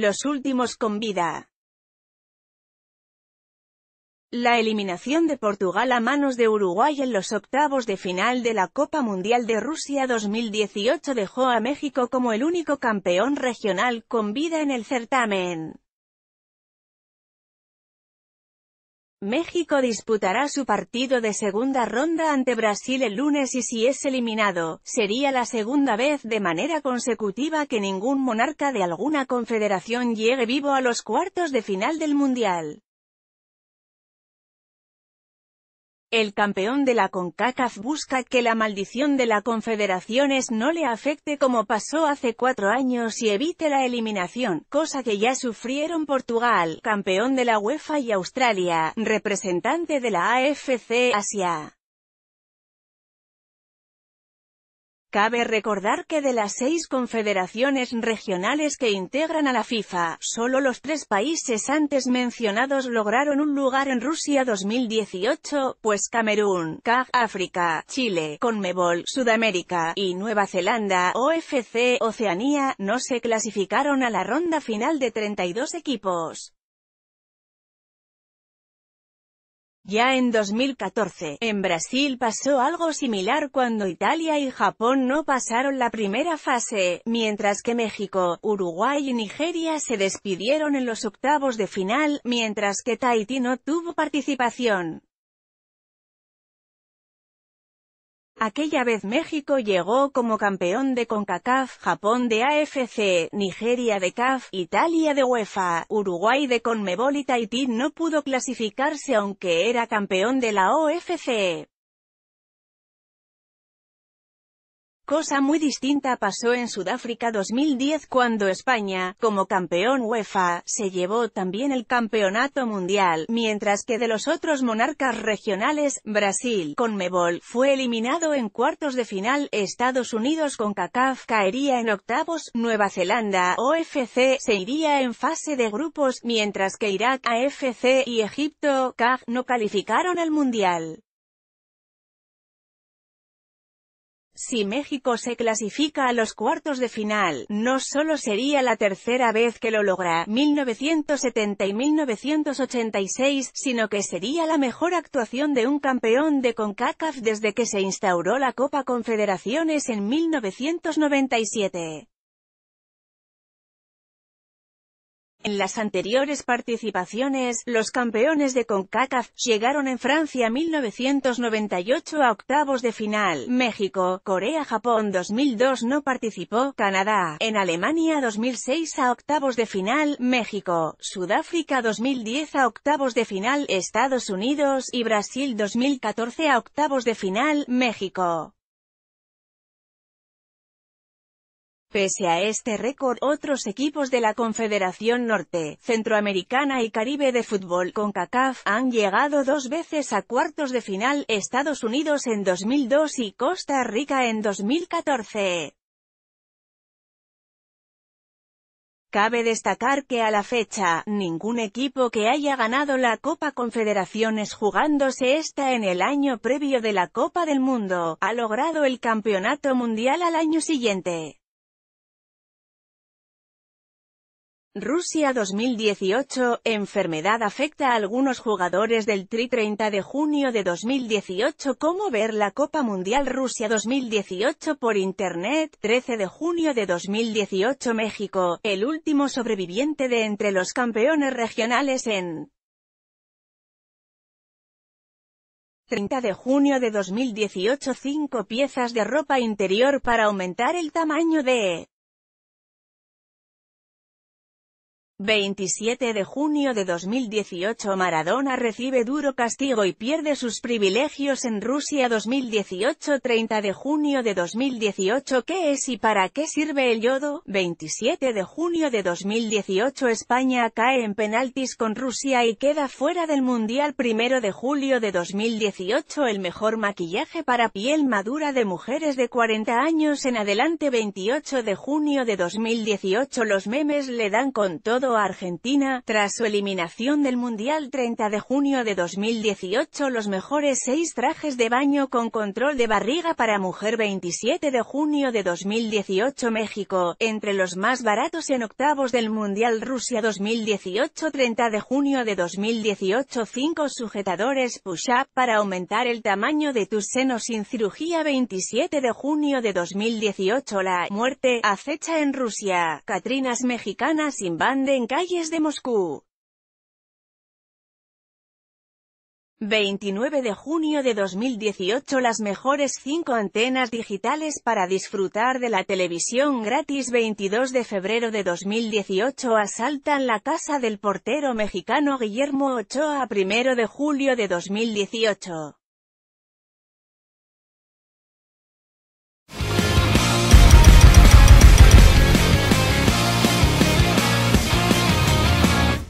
Los últimos con vida. La eliminación de Portugal a manos de Uruguay en los octavos de final de la Copa Mundial de Rusia 2018 dejó a México como el único campeón regional con vida en el certamen. México disputará su partido de segunda ronda ante Brasil el lunes y si es eliminado, sería la segunda vez de manera consecutiva que ningún monarca de alguna confederación llegue vivo a los cuartos de final del Mundial. El campeón de la CONCACAF busca que la maldición de la Confederaciones no le afecte como pasó hace cuatro años y evite la eliminación, cosa que ya sufrieron Portugal, campeón de la UEFA y Australia, representante de la AFC Asia. Cabe recordar que de las seis confederaciones regionales que integran a la FIFA, solo los tres países antes mencionados lograron un lugar en Rusia 2018, pues Camerún, CAG África, Chile, Conmebol, Sudamérica, y Nueva Zelanda, OFC, Oceanía, no se clasificaron a la ronda final de 32 equipos. Ya en 2014, en Brasil pasó algo similar cuando Italia y Japón no pasaron la primera fase, mientras que México, Uruguay y Nigeria se despidieron en los octavos de final, mientras que Tahití no tuvo participación. Aquella vez México llegó como campeón de CONCACAF, Japón de AFC, Nigeria de CAF, Italia de UEFA, Uruguay de CONMEBOL y Tahití no pudo clasificarse aunque era campeón de la OFC. Cosa muy distinta pasó en Sudáfrica 2010 cuando España, como campeón UEFA, se llevó también el campeonato mundial, mientras que de los otros monarcas regionales, Brasil, con Mebol, fue eliminado en cuartos de final, Estados Unidos con CACAF caería en octavos, Nueva Zelanda, OFC, se iría en fase de grupos, mientras que Irak, AFC y Egipto, CAF, no calificaron al mundial. Si México se clasifica a los cuartos de final, no solo sería la tercera vez que lo logra, 1970 y 1986, sino que sería la mejor actuación de un campeón de CONCACAF desde que se instauró la Copa Confederaciones en 1997. En las anteriores participaciones, los campeones de CONCACAF llegaron en Francia 1998 a octavos de final, México, Corea-Japón 2002 no participó, Canadá, en Alemania 2006 a octavos de final, México, Sudáfrica 2010 a octavos de final, Estados Unidos y Brasil 2014 a octavos de final, México. Pese a este récord, otros equipos de la Confederación Norte, Centroamericana y Caribe de Fútbol con CACAF, han llegado dos veces a cuartos de final, Estados Unidos en 2002 y Costa Rica en 2014. Cabe destacar que a la fecha, ningún equipo que haya ganado la Copa Confederaciones jugándose esta en el año previo de la Copa del Mundo, ha logrado el Campeonato Mundial al año siguiente. Rusia 2018, enfermedad afecta a algunos jugadores del Tri 30 de junio de 2018 Cómo ver la Copa Mundial Rusia 2018 por Internet 13 de junio de 2018 México, el último sobreviviente de entre los campeones regionales en 30 de junio de 2018 5 piezas de ropa interior para aumentar el tamaño de 27 de junio de 2018 Maradona recibe duro castigo y pierde sus privilegios en Rusia 2018 30 de junio de 2018 ¿Qué es y para qué sirve el yodo? 27 de junio de 2018 España cae en penaltis con Rusia y queda fuera del Mundial 1 de julio de 2018 El mejor maquillaje para piel madura de mujeres de 40 años en adelante 28 de junio de 2018 Los memes le dan con todo Argentina, tras su eliminación del Mundial 30 de junio de 2018 los mejores seis trajes de baño con control de barriga para mujer 27 de junio de 2018 México, entre los más baratos en octavos del Mundial Rusia 2018 30 de junio de 2018 5 sujetadores push-up para aumentar el tamaño de tus senos sin cirugía 27 de junio de 2018 La muerte acecha en Rusia, Catrinas mexicanas sin bande en calles de Moscú. 29 de junio de 2018 Las mejores cinco antenas digitales para disfrutar de la televisión gratis 22 de febrero de 2018 Asaltan la casa del portero mexicano Guillermo Ochoa 1 de julio de 2018